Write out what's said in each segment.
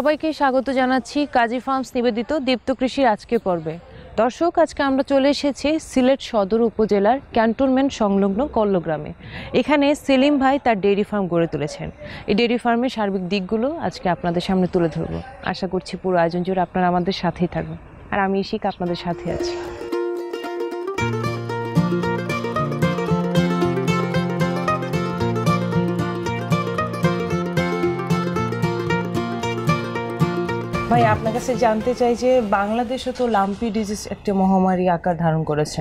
সবাইকে স্বাগত জানাচ্ছি কাজী ফার্মস নিবেদিত দীপ্ত কৃষির আজকে পর্বে দর্শক আজকে আমরা চলে এসেছি সিলেট সদর উপজেলার ক্যান্টনমেন্ট সংলগ্ন কল্লগ্রামে এখানে সেলিম ভাই তার ডেয়ারি ফার্ম গড়ে তুলেছেন এই ডেয়ারি ফার্মের সার্বিক দিকগুলো আজকে আপনাদের সামনে তুলে ধরব আশা করছি পুরো আয়োজন জুড়ে আপনারা আমাদের সাথেই থাকবেন আর আমি ইশিক আপনাদের সাথে আছি ভাই আপনার কাছে জানতে চাই যে বাংলাদেশে তো লাম্পি ডিজিজ একটা মহামারী আকার ধারণ করেছে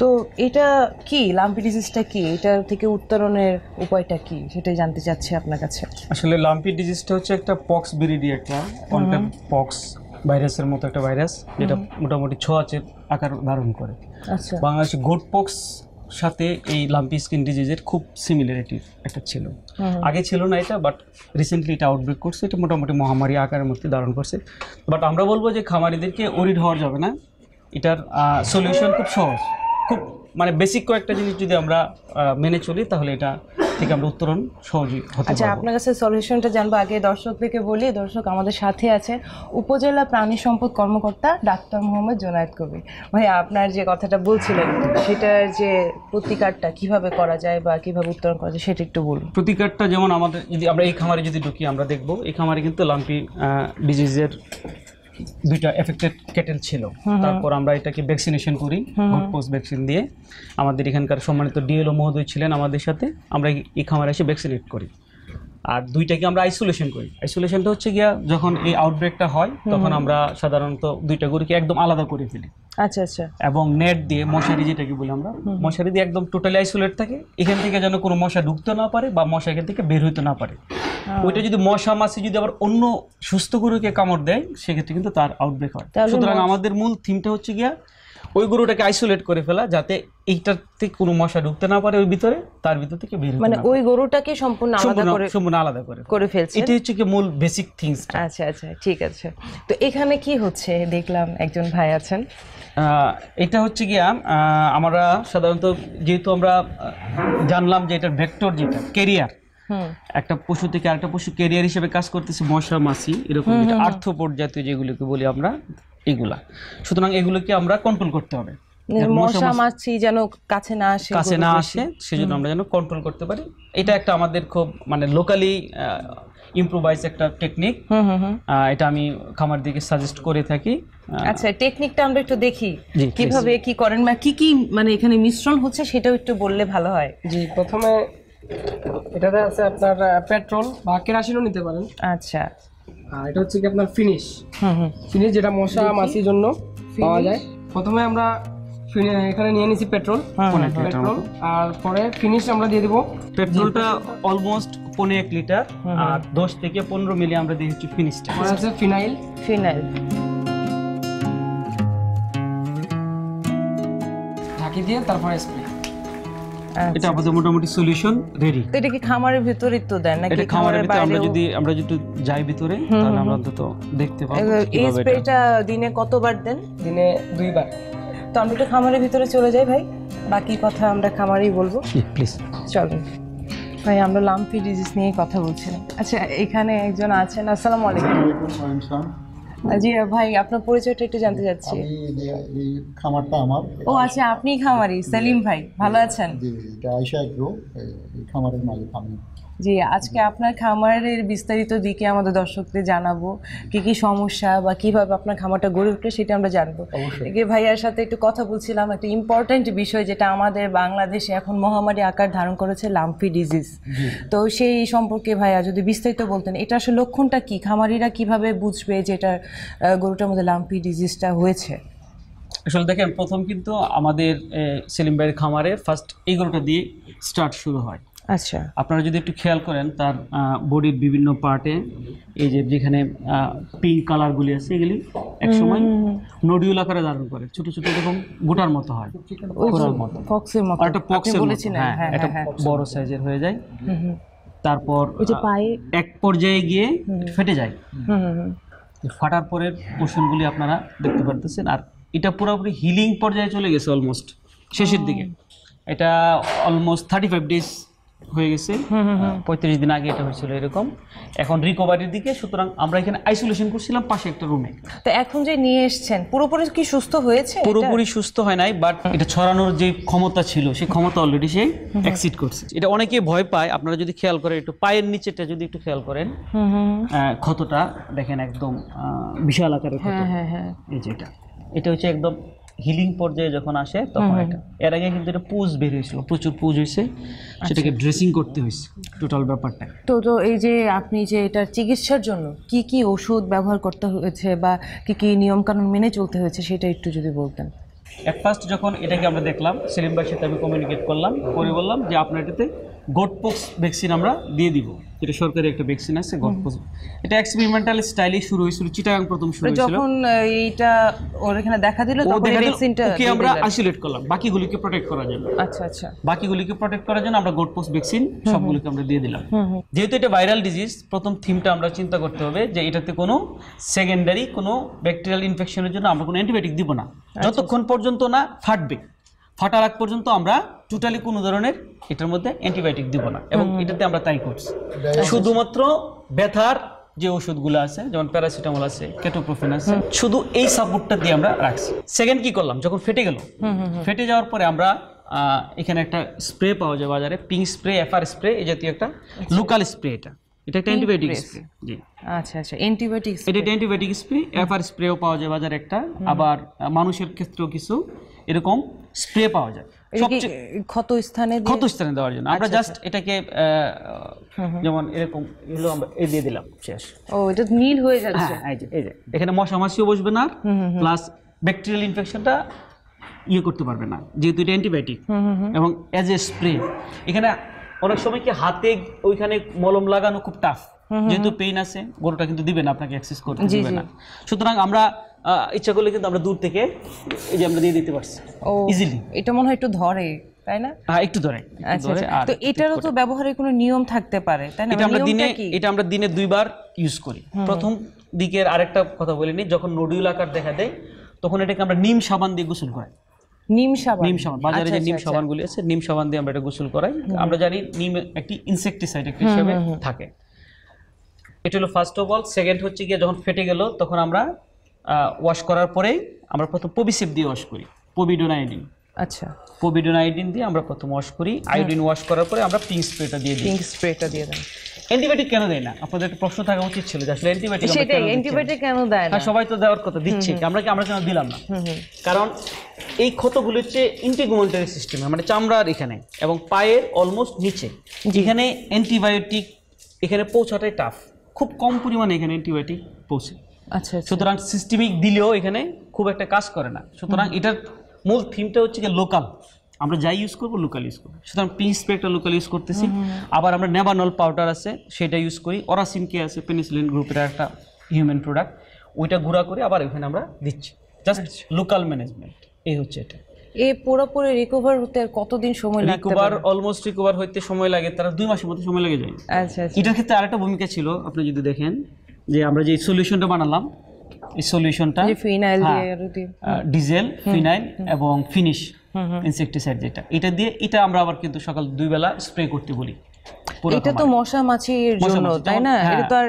তো এটা কি লাম্পি ডিজিজটা কি এটা থেকে উত্তরণের উপায়টা কি সেটাই জানতে চাচ্ছি আপনার কাছে আসলে লাম্পি ডিজিজটা হচ্ছে একটা পক্স বিরিডি একটা পক্স ভাইরাসের মতো একটা ভাইরাস যেটা মোটামুটি ছোঁয়াচের আকার ধারণ করে আচ্ছা বাংলাদেশে গোট পক্স সাথে এই লাম্পি স্কিন ডিজিজের খুব সিমিলারিটি একটা ছিল আগে ছিল না এটা বাট রিসেন্টলি এটা আউটব্রেক করছে এটা মোটামুটি মহামারী আকারের মধ্যে ধারণ করছে বাট আমরা বলবো যে খামারিদেরকে ওরিড হওয়া যাবে না এটার সলিউশন খুব সহজ খুব মানে বেসিক কয়েকটা জিনিস যদি আমরা মেনে চলি তাহলে এটা থেকে আমরা উত্তরণ সহজে হতে আচ্ছা আপনার কাছে সলিউশনটা জানবো আগে দর্শকদেরকে বলি দর্শক আমাদের সাথে আছে উপজেলা প্রাণী সম্পদ কর্মকর্তা ডাক্তার মোহাম্মদ জোনায়েদ কবি ভাই আপনার যে কথাটা বলছিলেন সেটার যে প্রতিকারটা কিভাবে করা যায় বা কিভাবে উত্তরণ করা যায় সেটা একটু বলুন প্রতিকারটা যেমন আমাদের যদি আমরা এই খামারে যদি ঢুকি আমরা দেখব এই খামারে কিন্তু লাম্পি ডিজিজের দুইটা এফেক্টেড কেটেল ছিল তারপর আমরা এটাকে ভ্যাকসিনেশন করি গুড পোস্ট ভ্যাকসিন দিয়ে আমাদের এখানকার সম্মানিত ডিএলও মহোদয় ছিলেন আমাদের সাথে আমরা এই খামারে এসে ভ্যাকসিনেট করি আর দুইটাকে আমরা আইসোলেশন করি আইসোলেশনটা হচ্ছে গিয়া যখন এই আউটব্রেকটা হয় তখন আমরা সাধারণত দুইটা গরুকে একদম আলাদা করে ফেলি আচ্ছা আচ্ছা এবং নেট দিয়ে মশারি যেটাকে বলি আমরা মশারি দিয়ে একদম টোটালি আইসোলেট থাকে এখান থেকে যেন কোনো মশা ঢুকতে না পারে বা মশা এখান থেকে বের হইতে না পারে হ্যাঁ। ওইটা যদি মশা মাছি যদি আবার অন্য সুস্থ গরুকে কামড় দেয় সেক্ষেত্রে কিন্তু তার আউটব্রেক হয় সুতরাং আমাদের মূল থিমটা হচ্ছে গিয়া ওই গরুটাকে আইসোলেট করে ফেলা যাতে এইটার থেকে কোনো মশা ঢুকতে না পারে ওই ভিতরে তার ভিতর থেকে বের মানে ওই গরুটাকে সম্পূর্ণ আলাদা করে সম্পূর্ণ আলাদা করে করে ফেলছে এটা হচ্ছে কি মূল বেসিক থিংস আচ্ছা আচ্ছা ঠিক আছে তো এখানে কি হচ্ছে দেখলাম একজন ভাই আছেন এটা হচ্ছে গিয়া আমরা সাধারণত যেহেতু আমরা জানলাম যে এটার ভেক্টর যেটা কেরিয়ার একটা পশু থেকে আরেকটা পশু কেরিয়ার হিসেবে কাজ করতেছে মশা মাছি এরকম আর্থপট জাতীয় যেগুলোকে বলি আমরা এগুলা সুতরাং এগুলোকে আমরা কন্ট্রোল করতে হবে মানে মশা মাছি যেন কাছে না আসে কাছে না আসে সেজন্য আমরা যেন কন্ট্রোল করতে পারি এটা একটা আমাদের খুব মানে লোকালি ইম্প্রোভাইজ একটা টেকনিক এটা আমি খামার দিকে সাজেস্ট করে থাকি আচ্ছা টেকনিকটা আমরা একটু দেখি কিভাবে কি করেন বা কি কি মানে এখানে মিশ্রণ হচ্ছে সেটাও একটু বললে ভালো হয় জি প্রথমে এটাতে আছে আপনার পেট্রোল বা কেরাসিনও নিতে পারেন আচ্ছা আর এটা হচ্ছে কি আপনার ফিনিশ ফিনিশ যেটা মশা মাছির জন্য পাওয়া যায় প্রথমে আমরা এখানে নিয়ে নিছি হ্যাঁ, হ্যাঁ, পেট্রোল হ্যাঁ। পেট্রোল আর পরে ফিনিশ আমরা দিয়ে দিব পেট্রোলটা অলমোস্ট পনেরো এক লিটার আর দশ থেকে পনেরো মিলি আমরা দিয়ে দিচ্ছি ফিনিশটা আছে ফিনাইল ফিনাইল ঢাকি দিয়ে তারপরে স্প্রে আচ্ছা। এটা মোটামুটি সলিউশন রেডি এটা কি খামারের তো দেন নাকি খামারের ভিতরে আমরা যদি আমরা যদি যাই ভিতরে তাহলে আমরা দেখতে পাবো এই স্প্রেটা দিনে কতবার দেন দিনে দুইবার তো আমরা খামারের ভিতরে চলে যাই ভাই বাকি কথা আমরা খামারেই বলবো প্লিজ চলুন ভাই আমরা লাম্পি ডিজিজ নিয়ে কথা বলছিলাম আচ্ছা এখানে একজন আছেন আসসালামু আলাইকুম জি ভাই আপনার পরিচয়টা একটু জানতে চাচ্ছি এই খামারটা আমার ও আচ্ছা আপনি খামারি সেলিম ভাই ভালো আছেন জি জি এটা আয়শা গ্রো এই খামারের মালিক আমি জি আজকে আপনার খামারের বিস্তারিত দিকে আমাদের দর্শকদের জানাবো কি কি সমস্যা বা কিভাবে আপনার খামারটা গড়ে উঠলো সেটা আমরা জানবো এগে ভাইয়ার সাথে একটু কথা বলছিলাম একটা ইম্পর্ট্যান্ট বিষয় যেটা আমাদের বাংলাদেশে এখন মহামারী আকার ধারণ করেছে লাম্পি ডিজিজ তো সেই সম্পর্কে ভাইয়া যদি বিস্তারিত বলতেন এটা আসলে লক্ষণটা কি খামারিরা কিভাবে বুঝবে যে এটা গরুটার মধ্যে লাম্পি ডিজিজটা হয়েছে আসলে দেখেন প্রথম কিন্তু আমাদের সেলিম ভাইয়ের খামারে ফার্স্ট এই গরুটা দিয়ে স্টার্ট শুরু হয় আচ্ছা আপনারা যদি একটু খেয়াল করেন তার বডির বিভিন্ন পার্টে এই যে যেখানে পিঙ্ক কালারগুলি আছে এগুলি একসময় নডিউল আকারে ধারণ করে ছোট ছোট এরকম গোটার মতো হয় গোটার মতো ফক্সের মতো একটা পক্সের হ্যাঁ, হ্যাঁ একটা হ্যাঁ, হ্যাঁ। বড় সাইজের হয়ে যায় তারপর এক পর্যায়ে গিয়ে ফেটে যায় ফাটার পরের পোষণগুলি আপনারা দেখতে পারতেছেন আর এটা পুরোপুরি হিলিং পর্যায়ে চলে গেছে অলমোস্ট শেষের দিকে এটা অলমোস্ট থার্টি ফাইভ ডেজ হয়ে গেছে পঁয়ত্রিশ দিন আগে এটা হয়েছিল এরকম এখন রিকভারির দিকে সুতরাং আমরা এখানে আইসোলেশন করছিলাম পাশে একটা রুমে তো এখন যে নিয়ে এসছেন পুরোপুরি কি সুস্থ হয়েছে পুরোপুরি সুস্থ হয় নাই বাট এটা ছড়ানোর যে ক্ষমতা ছিল সেই ক্ষমতা অলরেডি সে অ্যাক্সিড করছে এটা অনেকে ভয় পায় আপনারা যদি খেয়াল করেন একটু পায়ের নিচেটা যদি একটু খেয়াল করেন ক্ষতটা দেখেন একদম বিশাল আকারের ক্ষত হ্যাঁ, হ্যাঁ, হ্যাঁ। এই যে এটা এটা হচ্ছে একদম হিলিং পর্যায়ে যখন আসে তখন এটা এর আগে কিন্তু এটা পুজ বের হয়েছিল প্রচুর পুজ হয়েছে আচ্ছা। সেটাকে ড্রেসিং করতে হয়েছে টোটাল ব্যাপারটা তো তো এই যে আপনি যে এটার চিকিৎসার জন্য কি কি ওষুধ ব্যবহার করতে হয়েছে বা কি কি নিয়মকানুন মেনে চলতে হয়েছে সেটা একটু যদি বলতেন অ্যাট ফার্স্ট যখন এটাকে আমরা দেখলাম সেলিম ভাইয়ের সাথে আমি কমিউনিকেট করলাম করে বললাম যে আপনার এটাতে গোটপক্স ভ্যাকসিন আমরা দিয়ে দিব যেটা সরকারি একটা ভ্যাকসিন আছে গোটপক্স এটা এক্সপেরিমেন্টাল স্টাইলে শুরু হয়েছিল চিটাগাং প্রথম শুরু হয়েছিল যখন এইটা ওর এখানে দেখা দিল তখন ভ্যাকসিনটা ওকে আমরা আইসোলেট করলাম বাকিগুলিকে প্রোটেক্ট করার জন্য আচ্ছা আচ্ছা বাকিগুলিকে প্রোটেক্ট করার জন্য আমরা গোটপক্স ভ্যাকসিন সবগুলোকে আমরা দিয়ে দিলাম যেহেতু এটা ভাইরাল ডিজিজ প্রথম থিমটা আমরা চিন্তা করতে হবে যে এটাতে কোনো সেকেন্ডারি কোনো ব্যাকটেরিয়াল ইনফেকশনের জন্য আমরা কোনো অ্যান্টিবায়োটিক দিব না আচ্ছা, যতক্ষণ আচ্ছা। পর্যন্ত না ফাটবে ফাটার আগ পর্যন্ত আমরা টোটালি কোনো ধরনের এটার মধ্যে অ্যান্টিবায়োটিক দিব না এবং এটাতে আমরা তাই করছি শুধুমাত্র ব্যথার যে ওষুধগুলো আছে যেমন প্যারাসিটামল আছে কেটোপ্রোফেন আছে শুধু এই সাপোর্টটা দিয়ে আমরা রাখছি সেকেন্ড কি করলাম যখন ফেটে গেল ফেটে যাওয়ার পরে আমরা এখানে একটা স্প্রে পাওয়া যায় বাজারে পিঙ্ক স্প্রে এফআর স্প্রে এই জাতীয় একটা লোকাল আচ্ছা। স্প্রে এটা এটা একটা অ্যান্টিবায়োটিক স্প্রে জি আচ্ছা আচ্ছা অ্যান্টিবায়োটিক স্প্রে এটা অ্যান্টিবায়োটিক স্প্রে এফআর স্প্রেও পাওয়া যায় বাজারে একটা আবার মানুষের ক্ষেত্রেও কিছু এরকম স্প্রে পাওয়া যায় ক্ষত স্থানে ক্ষত স্থানে দেওয়ার জন্য আমরা জাস্ট আচ্ছা, আচ্ছা। এটাকে যেমন এরকম এগুলো আমরা এই দিয়ে দিলাম শেষ ও এটা নীল হয়ে হ্যাঁ, যাচ্ছে হ্যাঁ এখানে মশা মাছিও বসবে না প্লাস ব্যাকটেরিয়াল ইনফেকশনটা ইয়ে করতে পারবে না যেহেতু এটা অ্যান্টিবায়োটিক এবং অ্যাজ এ স্প্রে এখানে অনেক সময় কি হাতে ওইখানে মলম লাগানো খুব টাফ যেহেতু পেইন আছে গরুটা কিন্তু দিবে না আপনাকে অ্যাক্সেস করতে দিবে না সুতরাং আমরা ইচ্ছা করলে কিন্তু আমরা দূর থেকে এই যে আমরা দিয়ে দিতে পারছি ইজিলি এটা মনে হয় একটু ধরে তাই না হ্যাঁ একটু ধরে আচ্ছা, আচ্ছা। তো এটারও তো ব্যবহারের কোনো নিয়ম থাকতে পারে তাই না এটা মানে আমরা দিনে এটা আমরা দিনে দুইবার ইউজ করি প্রথম দিকের আরেকটা কথা যখন আকার দেখা দেয় তখন এটাকে আমরা নিম সাবান দিয়ে গোসল করাই নিম সাবান নিম সাবান বাজারে যে আচ্ছা, নিম সাবানগুলি আছে নিম সাবান দিয়ে আমরা এটা গোসল করাই আমরা জানি নিম একটি ইনসেক্টিসাইড একটি হিসাবে থাকে এটা হলো ফার্স্ট অফ অল সেকেন্ড হচ্ছে গিয়ে যখন ফেটে গেল তখন আমরা ওয়াশ করার পরেই আমরা প্রথম পবিসিপ দিয়ে ওয়াশ করি পবিডোন আয়োডিন আচ্ছা কোভিডন আয়োডিন দিয়ে আমরা প্রথম ওয়াশ করি আয়োডিন ওয়াশ করার পরে আমরা পিঙ্ক স্প্রেটা দিয়ে দিই পিঙ্ক স্প্রেটা দিয়ে দেন অ্যান্টিবায়োটিক কেন দেয় না আপনাদের একটা প্রশ্ন থাকা উচিত ছিল যে আসলে অ্যান্টিবায়োটিক সেটাই অ্যান্টিবায়োটিক কেন দেয় না হ্যাঁ, সবাই তো দেওয়ার কথা দিচ্ছে আমরা কি আমরা কেন দিলাম না কারণ এই ক্ষতগুলো হচ্ছে ইন্টিগুমেন্টারি সিস্টেমে মানে চামড়ার এখানে এবং পায়ের অলমোস্ট নিচে যেখানে অ্যান্টিবায়োটিক এখানে পৌঁছাটাই টাফ খুব কম পরিমাণে এখানে অ্যান্টিবায়োটিক পৌঁছে আচ্ছা, আচ্ছা সুতরাং সিস্টেমিক দিলেও এখানে খুব একটা কাজ করে না সুতরাং এটার মূল থিমটা হচ্ছে কি লোকাল আমরা যাই ইউজ করবো লোকাল ইউজ করবো সুতরাং পিং একটা লোকাল ইউজ করতেছি আবার আমরা নেবানল পাউডার আছে সেটা ইউজ করি অরাসিনকে আছে পেনিসিলিন গ্রুপের একটা হিউম্যান প্রোডাক্ট ওইটা গুঁড়া করে আবার এখানে আমরা দিচ্ছি জাস্ট লোকাল ম্যানেজমেন্ট এই হচ্ছে এটা এ পুরোপুরি রিকভার হতে আর কতদিন সময় লাগতে রিকভার অলমোস্ট রিকভার হতে সময় লাগে তারা দুই মাসের মতো সময় লাগে যায় আচ্ছা, আচ্ছা এটার ক্ষেত্রে আরেকটা ভূমিকা ছিল আপনি যদি দেখেন যে আমরা যে সলিউশনটা বানালাম এই সলিউশনটা ফিনাইল ডিজেল ফিনাইল এবং ফিনিশ ইনসেকটিসাইড যেটা এটা দিয়ে এটা আমরা আবার কিন্তু সকাল দুই বেলা স্প্রে করতে বলি এটা তো মশা মাছির জন্য তাই না হ্যাঁ। এটা তো আর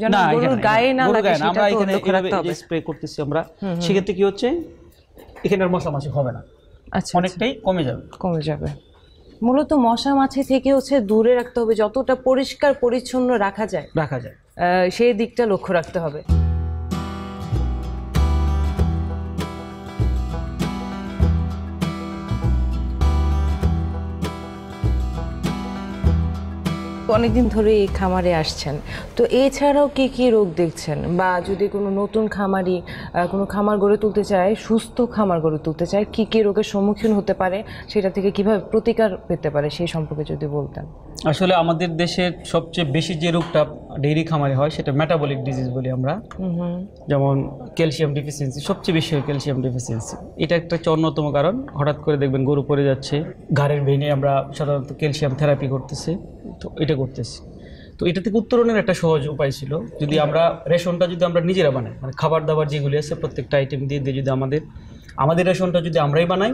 যেন গরুর গায়ে না লাগে আমরা এখানে এভাবে স্প্রে করতেছি আমরা সেক্ষেত্রে কি হচ্ছে এখানে আর মশা মাছি হবে না আচ্ছা, আচ্ছা অনেকটাই কমে যাবে কমে যাবে মূলত মশা মাছি থেকে হচ্ছে দূরে রাখতে হবে যতটা পরিষ্কার পরিচ্ছন্ন রাখা যায় রাখা যায় সেই দিকটা লক্ষ্য রাখতে হবে অনেকদিন ধরে এই খামারে আসছেন তো এছাড়াও কি কি রোগ দেখছেন বা যদি কোনো নতুন খামারি কোনো খামার গড়ে তুলতে চায় সুস্থ খামার গড়ে তুলতে চায় কি কি রোগের সম্মুখীন হতে পারে সেটা থেকে কিভাবে প্রতিকার পেতে পারে সেই সম্পর্কে যদি বলতেন আসলে আমাদের দেশের সবচেয়ে বেশি যে রোগটা ডেইরি খামারে হয় সেটা মেটাবলিক ডিজিজ বলি আমরা যেমন ক্যালসিয়াম ডিফিসিয়েন্সি সবচেয়ে বেশি হয় ক্যালসিয়াম ডিফিসিয়েন্সি এটা একটা অন্যতম কারণ হঠাৎ করে দেখবেন গরু পড়ে যাচ্ছে ঘাড়ের ভেনে আমরা সাধারণত ক্যালসিয়াম থেরাপি করতেছি তো এটা করতেছি তো এটা থেকে উত্তরণের একটা সহজ উপায় ছিল যদি আমরা রেশনটা যদি আমরা নিজেরা বানাই মানে খাবার দাবার যেগুলি আছে প্রত্যেকটা আইটেম দিয়ে দিয়ে যদি আমাদের আমাদের রেশনটা যদি আমরাই বানাই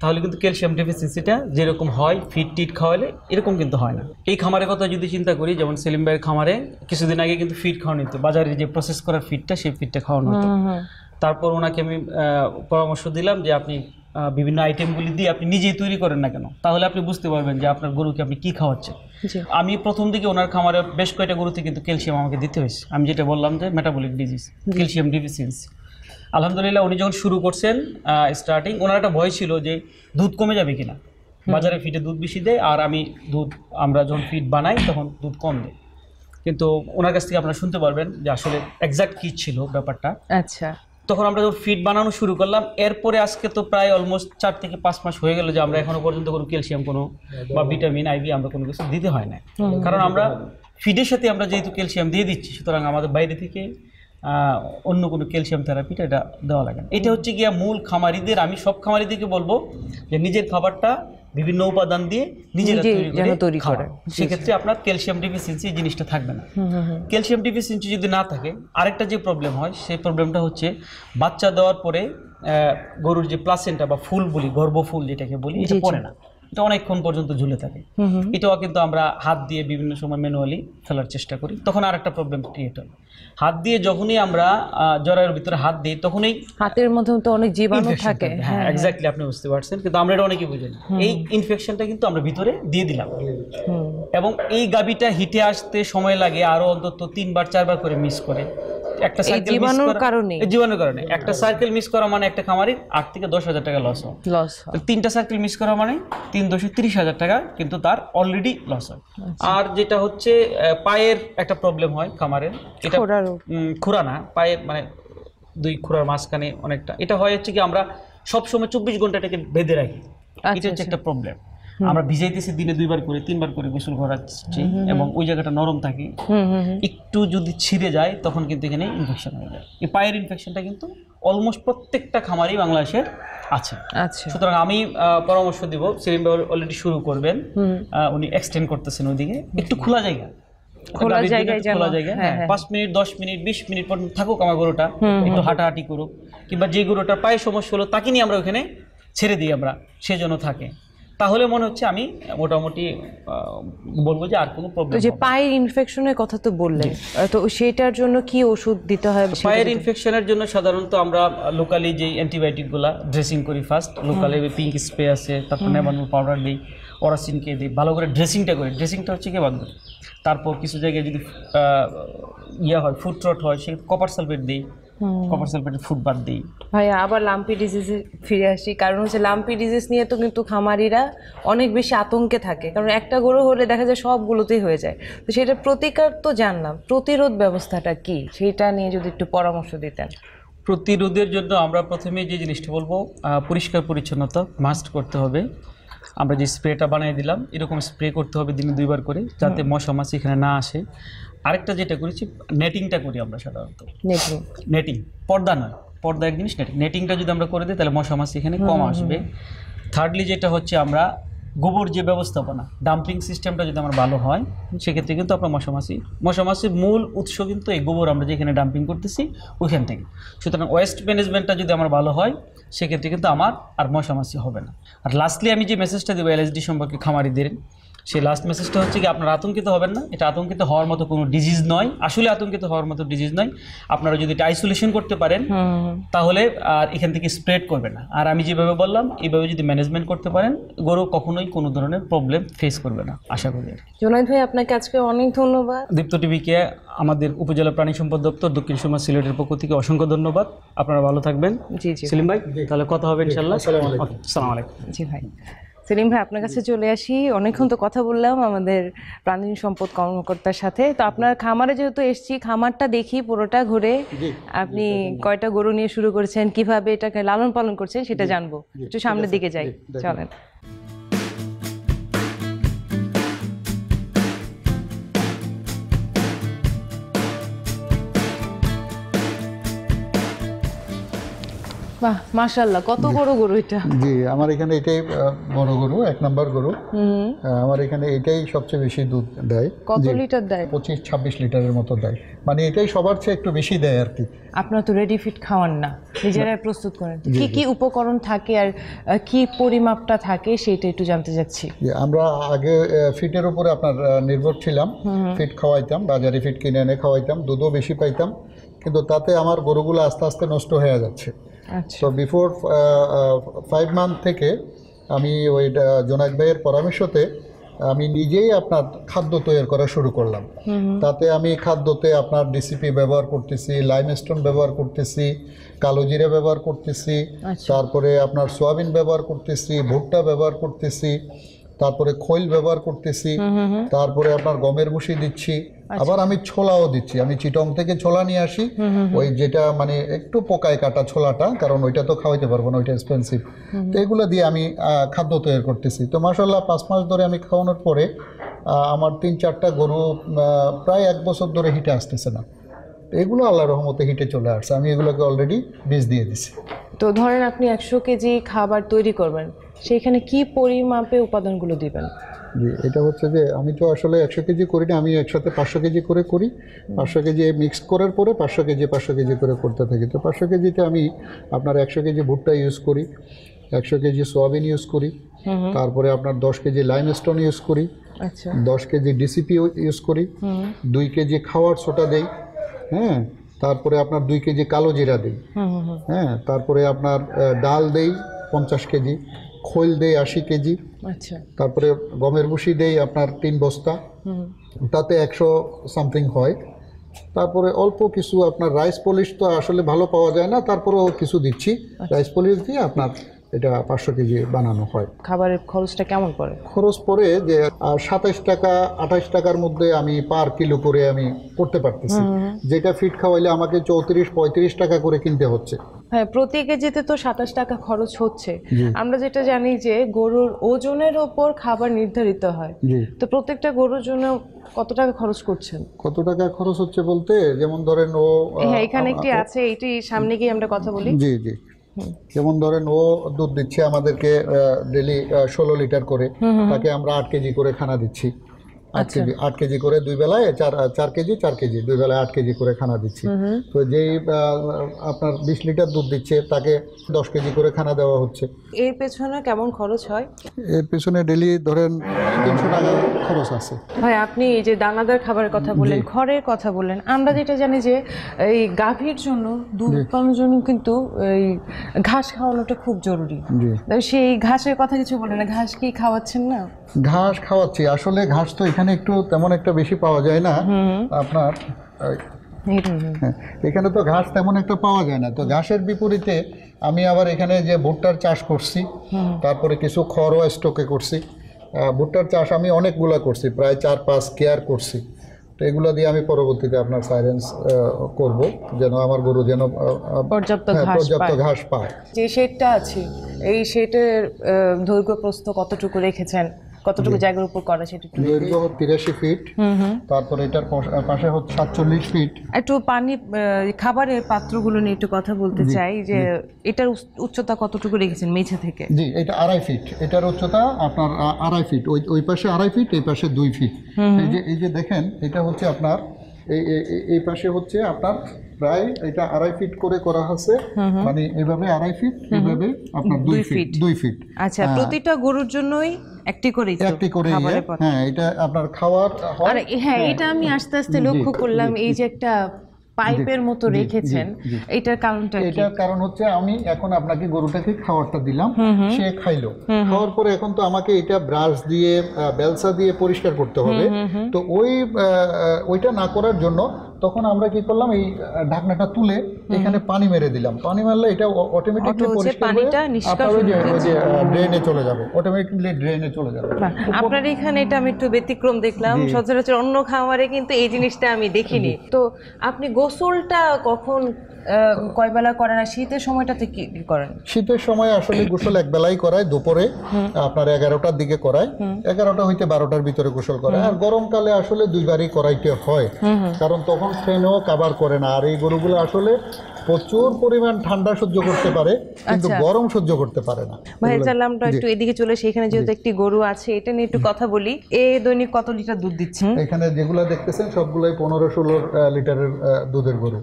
তাহলে কিন্তু ক্যালসিয়াম ডেফিসিয়েন্সিটা যেরকম হয় ফিট টিট খাওয়ালে এরকম কিন্তু হয় না এই খামারের কথা যদি চিন্তা করি যেমন সেলিম ভাইয়ের খামারে কিছুদিন আগে কিন্তু ফিট খাওয়ানো হতো বাজারে যে প্রসেস করা ফিটটা সেই ফিটটা খাওয়ানো হতো তারপর ওনাকে আমি পরামর্শ দিলাম যে আপনি বিভিন্ন আইটেমগুলি দিয়ে আপনি নিজেই তৈরি করেন না কেন তাহলে আপনি বুঝতে পারবেন যে আপনার গরুকে আপনি কী খাওয়াচ্ছেন আমি প্রথম দিকে ওনার খামারে বেশ কয়েকটা গরুতে কিন্তু ক্যালসিয়াম আমাকে দিতে হয়েছে আমি যেটা বললাম যে মেটাবলিক ডিজিজ ক্যালসিয়াম ডিফিসিয়েন্সি আলহামদুলিল্লাহ উনি যখন শুরু করছেন স্টার্টিং ওনার একটা ভয় ছিল যে দুধ কমে যাবে কিনা বাজারে ফিটে দুধ বেশি দেয় আর আমি দুধ আমরা যখন ফিট বানাই তখন দুধ কম দেয় কিন্তু ওনার কাছ থেকে আপনারা শুনতে পারবেন যে আসলে একজাক্ট কী ছিল ব্যাপারটা আচ্ছা তখন আমরা যখন ফিট বানানো শুরু করলাম এরপরে আজকে তো প্রায় অলমোস্ট চার থেকে পাঁচ মাস হয়ে গেল যে আমরা এখনো পর্যন্ত কোনো ক্যালসিয়াম কোনো বা ভিটামিন আইভি আমরা কোনো কিছু দিতে হয় না কারণ আমরা ফিডের সাথে আমরা যেহেতু ক্যালসিয়াম দিয়ে দিচ্ছি সুতরাং আমাদের বাইরে থেকে অন্য কোনো ক্যালসিয়াম থেরাপিটা এটা দেওয়া লাগে এটা হচ্ছে গিয়া মূল খামারিদের আমি সব খামারিদেরকে বলবো যে নিজের খাবারটা বিভিন্ন উপাদান দিয়ে নিজেরা তৈরি করে সেক্ষেত্রে আপনার ক্যালসিয়াম ডিফিসিয়েন্সি এই জিনিসটা থাকবে না ক্যালসিয়াম ডিফিসিয়েন্সি যদি না থাকে আরেকটা যে প্রবলেম হয় সেই প্রবলেমটা হচ্ছে বাচ্চা দেওয়ার পরে গরুর যে প্লাসেন্টা বা ফুল বলি গর্ভফুল যেটাকে বলি এটা পড়ে না এটা অনেকক্ষণ পর্যন্ত ঝুলে থাকে এটাও কিন্তু আমরা হাত দিয়ে বিভিন্ন সময় ম্যানুয়ালি ফেলার চেষ্টা করি তখন আর একটা প্রবলেম ক্রিয়েট হয় হাত দিয়ে যখনই আমরা জরায়ের ভিতরে হাত দিই তখনই হাতের মধ্যে তো অনেক জীবাণু থাকে হ্যাঁ এক্স্যাক্টলি হ্যাঁ। আপনি বুঝতে পারছেন কিন্তু আমরা এটা অনেকেই বুঝেছি এই ইনফেকশনটা কিন্তু আমরা ভিতরে দিয়ে দিলাম এবং এই গাবিটা হিটে আসতে সময় লাগে আরও অন্তত তিনবার চারবার করে মিস করে একটা সাইকেল জীবাণুর কারণে জীবাণুর কারণে একটা সাইকেল মিস করা মানে একটা খামারির আট থেকে দশ হাজার টাকা লস হয় লস তিনটা সার্কেল মিস করা মানে তিন দশে তিরিশ হাজার টাকা কিন্তু তার অলরেডি লস হয় আচ্ছা। আর যেটা হচ্ছে পায়ের একটা প্রবলেম হয় খামারের এটা খুরা না পায়ের মানে দুই খুরার মাঝখানে অনেকটা এটা হয় হচ্ছে কি আমরা সবসময় চব্বিশ ঘন্টা এটাকে বেঁধে রাখি এটা হচ্ছে আচ্ছা, একটা প্রবলেম আচ্ছা। আমরা ভিজাইতেছি দিনে দুইবার করে তিনবার করে গোসল করাচ্ছি এবং ওই জায়গাটা নরম থাকে একটু যদি ছিঁড়ে যায় তখন কিন্তু এখানে ইনফেকশন হয়ে যায় এই পায়ের ইনফেকশনটা কিন্তু অলমোস্ট প্রত্যেকটা খামারই বাংলাদেশের আছে সুতরাং আমি পরামর্শ দিব সেলিম অলরেডি শুরু করবেন উনি এক্সটেন্ড করতেছেন ওইদিকে একটু খোলা জায়গা খোলা খোলা হ্যাঁ, হ্যাঁ, হ্যাঁ পাঁচ মিনিট দশ মিনিট বিশ মিনিট পর থাকুক আমার গরুটা একটু হাঁটাহাঁটি করুক কিংবা যে গরুটা পায়ে সমস্যা হলো তাকে নিয়ে আমরা ওখানে ছেড়ে দিই আমরা সেজন্য থাকে তাহলে মনে হচ্ছে আমি মোটামুটি বলবো যে আর কোনো প্রবলেম যে পায়ের ইনফেকশনের কথা তো বললেন তো সেটার জন্য কি ওষুধ দিতে হয় পায়ের ইনফেকশনের জন্য সাধারণত আমরা লোকালি যে অ্যান্টিবায়োটিকগুলো ড্রেসিং করি ফার্স্ট লোকালি পিঙ্ক স্প্রে আছে তারপর নেমানুল পাউডার দিই অরাসিনকে দিই ভালো করে ড্রেসিংটা করি ড্রেসিংটা হচ্ছে কি বাদ তারপর কিছু জায়গায় যদি ইয়ে হয় ফুড রট হয় সে কপার সালফেট দিই কপার সালফেটের ফুটবাদ দিই ভাইয়া আবার লাম্পি ডিজিজে ফিরে আসি কারণ হচ্ছে লাম্পি ডিজিজ নিয়ে তো কিন্তু খামারিরা অনেক বেশি আতঙ্কে থাকে কারণ একটা গরু হলে দেখা যায় সবগুলোতেই হয়ে যায় তো সেটা প্রতিকার তো জানলাম প্রতিরোধ ব্যবস্থাটা কি সেটা নিয়ে যদি একটু পরামর্শ দিতেন প্রতিরোধের জন্য আমরা প্রথমে যে জিনিসটা বলবো পরিষ্কার পরিচ্ছন্নতা মাস্ট করতে হবে আমরা যে স্প্রেটা বানিয়ে দিলাম এরকম স্প্রে করতে হবে দিনে দুইবার করে যাতে মশা মাছি এখানে না আসে আরেকটা যেটা করেছি নেটিংটা করি আমরা সাধারণত নেটিং পর্দা নয় পর্দা এক জিনিস নেটিং নেটিংটা যদি আমরা করে দিই তাহলে মশা মাছি এখানে কম আসবে থার্ডলি যেটা হচ্ছে আমরা গোবর যে ব্যবস্থাপনা ডাম্পিং সিস্টেমটা যদি আমার ভালো হয় সেক্ষেত্রে কিন্তু আপনার মশা মশামাছির মূল উৎস কিন্তু এই গোবর আমরা যেখানে ডাম্পিং করতেছি ওইখান থেকে সুতরাং ওয়েস্ট ম্যানেজমেন্টটা যদি আমার ভালো হয় সেক্ষেত্রে কিন্তু আমার আর মশামাছি হবে না আর লাস্টলি আমি যে মেসেজটা দেবো এলএসডি সম্পর্কে খামারিদের সেই লাস্ট মেসেজটা হচ্ছে কি আপনারা আতঙ্কিত হবেন না এটা আতঙ্কিত হওয়ার মতো কোনো ডিজিজ নয় আসলে আতঙ্কিত হওয়ার মতো ডিজিজ নয় আপনারা যদি এটা আইসোলেশন করতে পারেন তাহলে আর এখান থেকে স্প্রেড করবে না আর আমি যেভাবে বললাম এইভাবে যদি ম্যানেজমেন্ট করতে পারেন গরু কখনোই কোনো ধরনের প্রবলেম ফেস করবে না আশা করি জুনাইদ ভাই আপনাকে আজকে অনেক ধন্যবাদ দীপ্ত টিভিকে আমাদের উপজেলা প্রাণী সম্পদ দপ্তর দক্ষিণ সমাজ সিলেটের পক্ষ থেকে অসংখ্য ধন্যবাদ আপনারা ভালো থাকবেন জি জি সেলিম ভাই তাহলে কথা হবে ইনশাল্লাহ সালাম আলাইকুম জি ভাই সেলিম ভাই আপনার কাছে চলে আসি অনেকক্ষণ তো কথা বললাম আমাদের প্রাণীন সম্পদ কর্মকর্তার সাথে তো আপনার খামারে যেহেতু এসছি খামারটা দেখি পুরোটা ঘুরে আপনি কয়টা গরু নিয়ে শুরু করেছেন কিভাবে এটাকে লালন পালন করছেন সেটা জানবো একটু সামনের দিকে যাই চলেন বাহ কত গরু এটা আমার এখানে এটাই বড় গরু এক গরু আমার এখানে এটাই সবচেয়ে বেশি দুধ দেয় কত লিটার দেয় পঁচিশ ছাব্বিশ লিটারের মতো দেয় মানে এটাই সবার চেয়ে একটু বেশি দেয় আর কি আপনারা তো রেডি খাওয়ান না নিজেরাই প্রস্তুত করেন কি কি উপকরণ থাকে আর কি পরিমাপটা থাকে সেটা একটু জানতে চাচ্ছি আমরা আগে ফিটের উপরে আপনার নির্ভর ছিলাম ফিট খাওয়াইতাম বাজারে ফিট কিনে এনে খাওয়াইতাম দুধও বেশি পাইতাম কিন্তু তাতে আমার গরুগুলো আস্তে আস্তে নষ্ট হয়ে যাচ্ছে তো বিফোর ফাইভ মান্থ থেকে আমি ওই জোনাক ভাইয়ের পরামর্শতে আমি নিজেই আপনার খাদ্য তৈরি করা শুরু করলাম তাতে আমি খাদ্যতে আপনার ডিসিপি ব্যবহার করতেছি স্টোন ব্যবহার করতেছি কালো জিরা ব্যবহার করতেছি আচ্ছা। তারপরে আপনার সোয়াবিন ব্যবহার করতেছি ভুট্টা ব্যবহার করতেছি তারপরে খৈল ব্যবহার করতেছি তারপরে আপনার গমের মুসি দিচ্ছি আচ্ছা। আবার আমি ছোলাও দিচ্ছি আমি চিটং থেকে ছোলা নিয়ে আসি ওই যেটা মানে একটু পোকায় কাটা ছোলাটা কারণ ওইটা তো খাওয়াইতে পারবো না ওইটা এক্সপেন্সিভ তো এগুলো দিয়ে আমি খাদ্য তৈরি করতেছি তো মাসাল্লাহ পাঁচ মাস ধরে আমি খাওয়ানোর পরে আমার তিন চারটা গরু প্রায় এক বছর ধরে হিটে আসতেছে না এগুলো আল্লাহ রহমতে হিটে চলে আসছে আমি এগুলোকে অলরেডি বীজ দিয়ে দিছি তো ধরেন আপনি একশো কেজি খাবার তৈরি করবেন সেইখানে কি পরিমাপে উপাদানগুলো দিবেন জি এটা হচ্ছে যে আমি তো আসলে একশো কেজি করি না আমি একসাথে পাঁচশো কেজি করে করি পাঁচশো কেজি মিক্স করার পরে পাঁচশো কেজি পাঁচশো কেজি করে করতে থাকি তো পাঁচশো কেজিতে আমি আপনার একশো কেজি ভুট্টা ইউজ করি একশো কেজি সোয়াবিন ইউজ করি তারপরে আপনার দশ কেজি লাইমস্টোন ইউজ করি আচ্ছা। দশ কেজি ডিসিপি ইউজ করি দুই কেজি খাওয়ার ছোটা দেই হ্যাঁ তারপরে আপনার দুই কেজি কালো জিরা দিই হ্যাঁ তারপরে আপনার ডাল দেই পঞ্চাশ কেজি খোল দেয় আশি কেজি আচ্ছা তারপরে গমের ভুসি দেয় আপনার তিন বস্তা তাতে একশো সামথিং হয় তারপরে অল্প কিছু আপনার রাইস পলিশ তো আসলে ভালো পাওয়া যায় না তারপরেও কিছু দিচ্ছি আচ্ছা। রাইস পলিশ দিয়ে আপনার এটা পাঁচশো কেজি বানানো হয় খাবারের খরচটা কেমন পড়ে খরচ পড়ে যে সাতাশ টাকা আঠাশ টাকার মধ্যে আমি পার কিলো করে আমি করতে পারতেছি যেটা ফিট খাওয়াইলে আমাকে চৌত্রিশ পঁয়ত্রিশ টাকা করে কিনতে হচ্ছে হ্যাঁ প্রতি কেজিতে তো সাতাশ টাকা খরচ হচ্ছে আমরা যেটা জানি যে গরুর ওজনের ওপর খাবার নির্ধারিত হয় তো প্রত্যেকটা গরুর জন্য কত টাকা খরচ করছেন কত টাকা খরচ হচ্ছে বলতে যেমন ধরেন ও হ্যাঁ এখানে একটি আছে এইটি সামনে গিয়ে আমরা কথা বলি জি জি যেমন ধরেন ও দুধ দিচ্ছে আমাদেরকে ডেলি ষোলো লিটার করে তাকে আমরা আট কেজি করে খানা দিচ্ছি আট আচ্ছা। কেজি আট কেজি করে দুই বেলায় চার চার কেজি চার কেজি দুই বেলায় আট কেজি করে খানা দিচ্ছি তো যেই আপনার বিশ লিটার দুধ দিচ্ছে তাকে দশ কেজি করে খানা দেওয়া হচ্ছে এর পেছনে কেমন খরচ হয় এর পেছনে ডেলি ধরেন তিনশো টাকা খরচ আছে ভাই আপনি এই যে দানাদার খাবারের কথা বললেন খড়ের কথা বললেন আমরা যেটা জানি যে এই গাভীর জন্য দুধ উৎপাদনের জন্য কিন্তু এই ঘাস খাওয়ানোটা খুব জরুরি সেই ঘাসের কথা কিছু বলেন না ঘাস কি খাওয়াচ্ছেন না ঘাস খাওয়াচ্ছি আসলে ঘাস তো এখানে একটু তেমন একটা বেশি পাওয়া যায় না আপনার হ্যাঁ, এখানে তো ঘাস তেমন একটা পাওয়া যায় না তো ঘাসের বিপরীতে আমি আবার এখানে যে ভুট্টার চাষ করছি তারপরে কিছু খরও স্টকে করছি ভুট্টার চাষ আমি অনেকগুলা করছি প্রায় চার পাঁচ কেয়ার করছি তো এগুলো দিয়ে আমি পরবর্তীতে আপনার সাইলেন্স করব যেন আমার গরু যেন পর্যাপ্ত হ্যাঁ, পর্যাপ্ত ঘাস পায় যে শেডটা আছে এই শেডের দৈর্ঘ্য প্রস্থ কতটুকু রেখেছেন কতটুকু জায়গার উপর করা সেটা একটু দৈর্ঘ্য তিরাশি ফিট তারপরে এটার পাশে হচ্ছে সাতচল্লিশ ফিট একটু পানি খাবারের পাত্রগুলো নিয়ে একটু কথা বলতে চাই যে এটার উচ্চতা কতটুকু রেখেছেন মেঝে থেকে জি এটা আড়াই ফিট এটার উচ্চতা আপনার আড়াই ফিট ওই ওই পাশে আড়াই ফিট এই পাশে দুই ফিট এই যে এই যে দেখেন এটা হচ্ছে আপনার এই এই পাশে হচ্ছে আপনার প্রায় এটা আড়াই ফিট করে করা আছে মানে এভাবে আড়াই ফিট এভাবে আপনার দুই ফিট দুই ফিট আচ্ছা হ্যাঁ। প্রতিটা গরুর জন্যই একটি করে হ্যাঁ।, হ্যাঁ এটা আপনার খাওয়ার আর হ্যাঁ, হ্যাঁ এটা আমি আস্তে আস্তে লক্ষ্য করলাম এই যে একটা পাইপের মতো রেখেছেন এটার কারণটা এটার কারণ হচ্ছে আমি এখন আপনাকে গরুটাকে খাওয়ারটা দিলাম সে খাইলো খাওয়ার পরে এখন তো আমাকে এটা ব্রাশ দিয়ে বেলসা দিয়ে পরিষ্কার করতে হবে তো ওই ওইটা না করার জন্য তখন আমরা কি করলাম এই ঢাকনাটা তুলে এখানে পানি মেরে দিলাম পানি মারলে এটা অটোমেটিকলি পরিষ্কার হয়ে ড্রেনে চলে যাবে অটোমেটিকলি ড্রেনে চলে যাবে আপনার এখানে এটা আমি একটু ব্যতিক্রম দেখলাম সচরাচর অন্য খামারে কিন্তু এই জিনিসটা আমি দেখিনি তো আপনি গোসলটা কখন কয়বেলা করেন আর শীতের সময়টাতে কি করেন শীতের সময় আসলে গোসল একবেলাই করায় দুপুরে আপনার এগারোটার দিকে করায় এগারোটা হইতে বারোটার ভিতরে গোসল করায় আর গরমকালে আসলে দুইবারই করাইতে হয় কারণ তখন এখন ফ্যানও কাভার করে না আর এই গরুগুলো আসলে প্রচুর পরিমাণ ঠান্ডা সহ্য করতে পারে কিন্তু আচ্ছা। গরম সহ্য করতে পারে না ভাই চল আমরা একটু এদিকে চলে সেখানে যেহেতু একটি গরু আছে এটা নিয়ে একটু কথা বলি এ দৈনিক কত লিটার দুধ দিচ্ছে এখানে যেগুলো দেখতেছেন সবগুলোই পনেরো ষোলো লিটারের দুধের গরু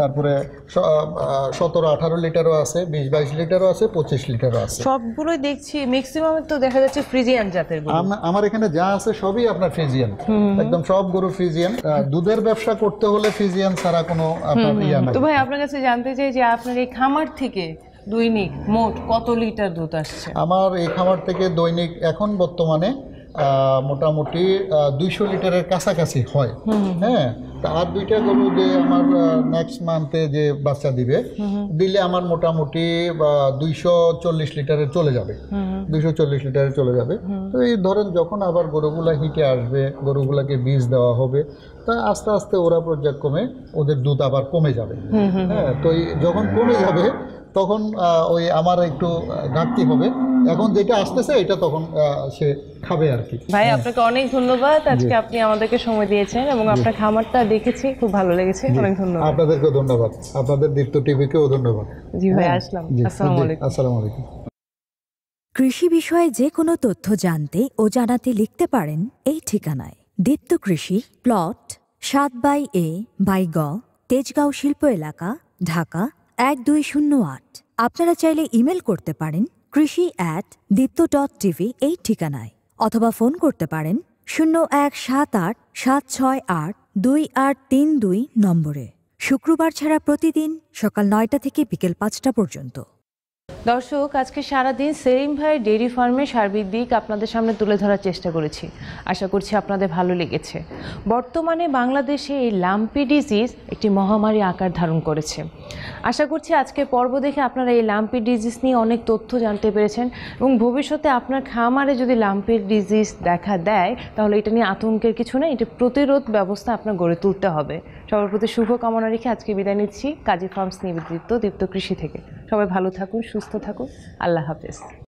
তারপরে সতেরো আঠারো লিটারও আছে বিশ বাইশ লিটারও আছে পঁচিশ লিটারও আছে সবগুলোই দেখছি ম্যাক্সিমাম তো দেখা যাচ্ছে ফ্রিজিয়ান জাতের গরু আমার এখানে যা আছে সবই আপনার ফ্রিজিয়ান একদম সব গরু ফ্রিজিয়ান দুধের ব্যবসা করতে হলে ফ্রিজিয়ান ছাড়া কোনো আপনার ইয়া নাই তো ভাই আপনার কাছে জানতে চাই যে আপনার এই খামার থেকে দৈনিক মোট কত লিটার দুধ আসছে আমার এই খামার থেকে দৈনিক এখন বর্তমানে মোটামুটি দুইশো লিটারের কাছাকাছি হয় হ্যাঁ তা আর দুইটা গরু যে আমার নেক্সট মান্থে যে বাচ্চা দিবে দিলে আমার মোটামুটি দুইশো চল্লিশ লিটারে চলে যাবে দুইশো চল্লিশ লিটারে চলে যাবে তো এই ধরেন যখন আবার গরুগুলা হিটে আসবে গরুগুলাকে বীজ দেওয়া হবে তা আস্তে আস্তে ওরা পর্যায়ক্রমে ওদের দুধ আবার কমে যাবে হ্যাঁ তো যখন কমে যাবে তখন ওই আমার একটু ঘাটতি হবে এখন যেটা আসতেছে এটা তখন সে খাবে আর কি ভাই আপনাকে অনেক ধন্যবাদ আজকে আপনি আমাদেরকে সময় দিয়েছেন এবং আপনার খামারটা দেখেছি খুব ভালো লেগেছে অনেক ধন্যবাদ আপনাদেরকে ধন্যবাদ আপনাদের দীপ্ত টিভিকেও ধন্যবাদ জি ভাই হ্যাঁ। আসলাম আসসালামু আলাইকুম আসসালামু আলাইকুম কৃষি বিষয়ে যে কোনো তথ্য জানতে ও জানাতে লিখতে পারেন এই ঠিকানায় দীপ্ত কৃষি প্লট সাত বাই এ বাই গ তেজগাঁও শিল্প এলাকা ঢাকা এক দুই শূন্য আট আপনারা চাইলে ইমেল করতে পারেন কৃষি অ্যাট দীপ্ত ডট টিভি এই ঠিকানায় অথবা ফোন করতে পারেন শূন্য এক সাত আট সাত ছয় আট দুই আট তিন দুই নম্বরে শুক্রবার ছাড়া প্রতিদিন সকাল নয়টা থেকে বিকেল পাঁচটা পর্যন্ত দর্শক আজকে সারাদিন সেলিম ভাই ডেইরি ফার্মে সার্বিক দিক আপনাদের সামনে তুলে ধরার চেষ্টা করেছি আশা করছি আপনাদের ভালো লেগেছে বর্তমানে বাংলাদেশে এই লাম্পি ডিজিজ একটি মহামারী আকার ধারণ করেছে আশা করছি আজকে পর্ব দেখে আপনারা এই লাম্পি ডিজিজ নিয়ে অনেক তথ্য জানতে পেরেছেন এবং ভবিষ্যতে আপনার খামারে যদি লাম্পি ডিজিজ দেখা দেয় তাহলে এটা নিয়ে আতঙ্কের কিছু না এটা প্রতিরোধ ব্যবস্থা আপনার গড়ে তুলতে হবে সবার প্রতি শুভকামনা রেখে আজকে বিদায় নিচ্ছি কাজী ফার্মস নিবেদিত দীপ্ত কৃষি থেকে সবাই ভালো থাকুন সুস্থ থাকুন আল্লাহ হাফেজ